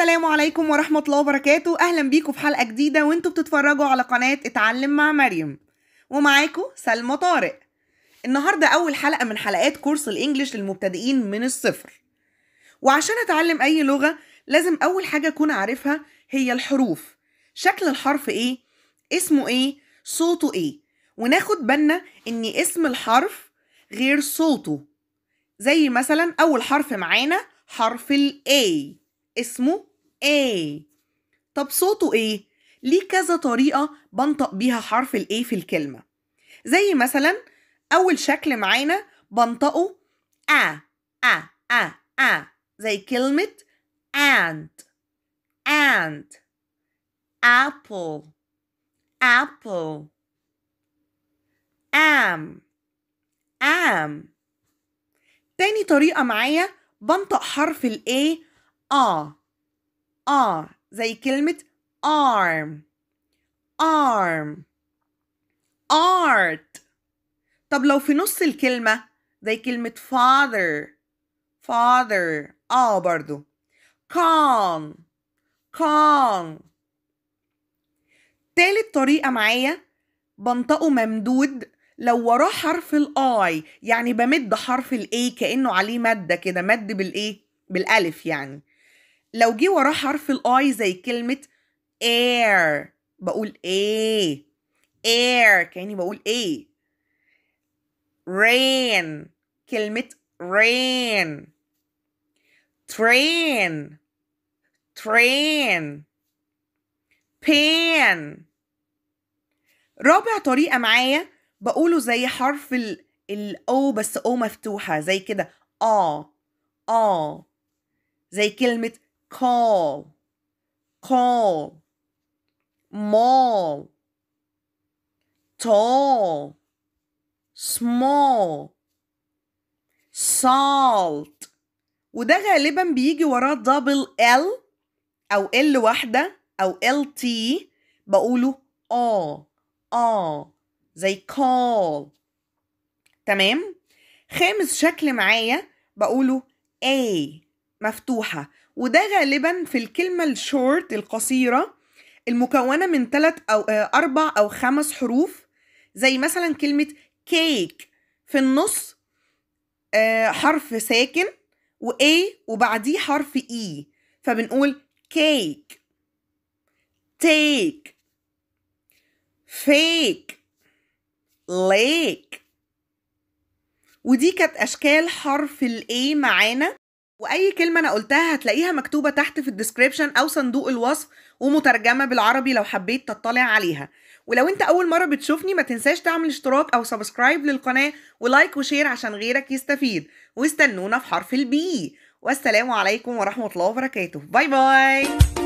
السلام عليكم ورحمة الله وبركاته أهلا بيكم في حلقة جديدة وانتوا بتتفرجوا على قناة اتعلم مع مريم ومعاكم سلمى طارق النهاردة أول حلقة من حلقات كورس الإنجليش للمبتدئين من الصفر وعشان أتعلم أي لغة لازم أول حاجة أكون عارفها هي الحروف شكل الحرف إيه اسمه إيه صوته إيه وناخد بالنا إن اسم الحرف غير صوته زي مثلا أول حرف معانا حرف الـ A اسمه A طب صوته ايه؟ ليه كذا طريقة بنطق بيها حرف الـ A في الكلمة زي مثلا أول شكل معانا بنطقه أ أ أ أ زي كلمة ant ant apple apple am am تاني طريقة معايا بنطق حرف الـ A آه آه زي كلمة arm arm art طب لو في نص الكلمة زي كلمة father father اه برضو con con تالت طريقة معايا بنطقه ممدود لو وراه حرف الاي يعني بمد حرف الاي كأنه عليه مادة كده مد بالايه بالالف يعني لو جه وراه حرف الاي زي كلمه air بقول ايه air كاني بقول ايه rain كلمه rain train train pan رابع طريقه معايا بقوله زي حرف ال الاو بس او مفتوحه زي كده اه اه زي كلمه call call mall tall small salt وده غالبا بيجي وراه دبل ال او ال واحده او ال تي بقوله اه اه زي call تمام خامس شكل معايا بقوله a مفتوحة وده غالبا في الكلمة الشورت القصيرة المكونة من ثلاث أو آه، أربع أو خمس حروف زي مثلا كلمة كيك في النص آه، حرف ساكن و A وبعديه حرف E فبنقول كيك تيك فيك ليك ودي كانت أشكال حرف ال A معانا واي كلمه انا قلتها هتلاقيها مكتوبه تحت في الديسكريبشن او صندوق الوصف ومترجمه بالعربي لو حبيت تطلع عليها ولو انت اول مره بتشوفني ما تنساش تعمل اشتراك او سبسكرايب للقناه ولايك وشير عشان غيرك يستفيد واستنونا في حرف البي والسلام عليكم ورحمه الله وبركاته باي باي